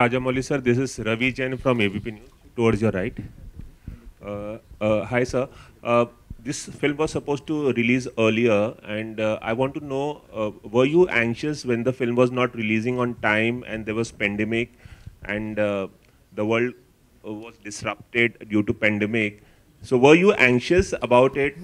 Rajamouli sir, this is Ravi Jain from ABP News, towards your right. Uh, uh, hi sir, uh, this film was supposed to release earlier and uh, I want to know, uh, were you anxious when the film was not releasing on time and there was pandemic and uh, the world was disrupted due to pandemic? So were you anxious about it,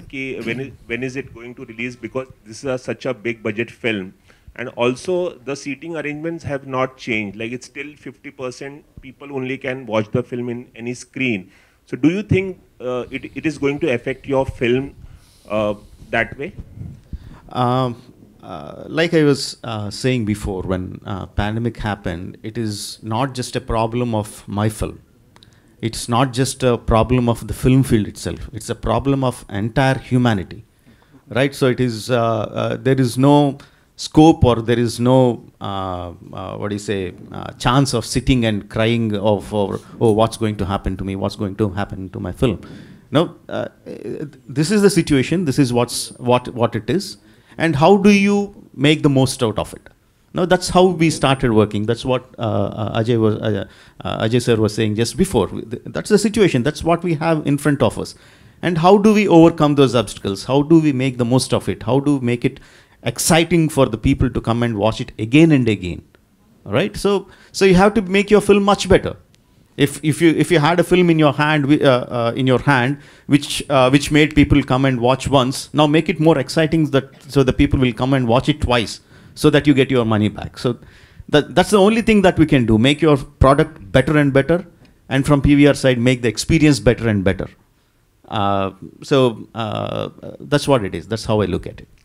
when, when is it going to release because this is a, such a big budget film and also the seating arrangements have not changed. Like it's still 50% people only can watch the film in any screen. So do you think uh, it, it is going to affect your film uh, that way? Um, uh, like I was uh, saying before, when uh, pandemic happened, it is not just a problem of my film. It's not just a problem of the film field itself. It's a problem of entire humanity, right? So it is uh, there is no scope or there is no uh, uh, what do you say uh, chance of sitting and crying of or, oh what's going to happen to me what's going to happen to my film no uh, this is the situation this is what's what what it is and how do you make the most out of it now that's how we started working. That's what uh, uh Ajay was, uh, uh, Ajay sir was saying just before. That's the situation. That's what we have in front of us. And how do we overcome those obstacles? How do we make the most of it? How do we make it exciting for the people to come and watch it again and again. All right. So so you have to make your film much better. If if you if you had a film in your hand uh, uh, in your hand which uh, which made people come and watch once, now make it more exciting that so the people will come and watch it twice, so that you get your money back. So that that's the only thing that we can do. Make your product better and better, and from PVR side, make the experience better and better. Uh, so uh, that's what it is. That's how I look at it.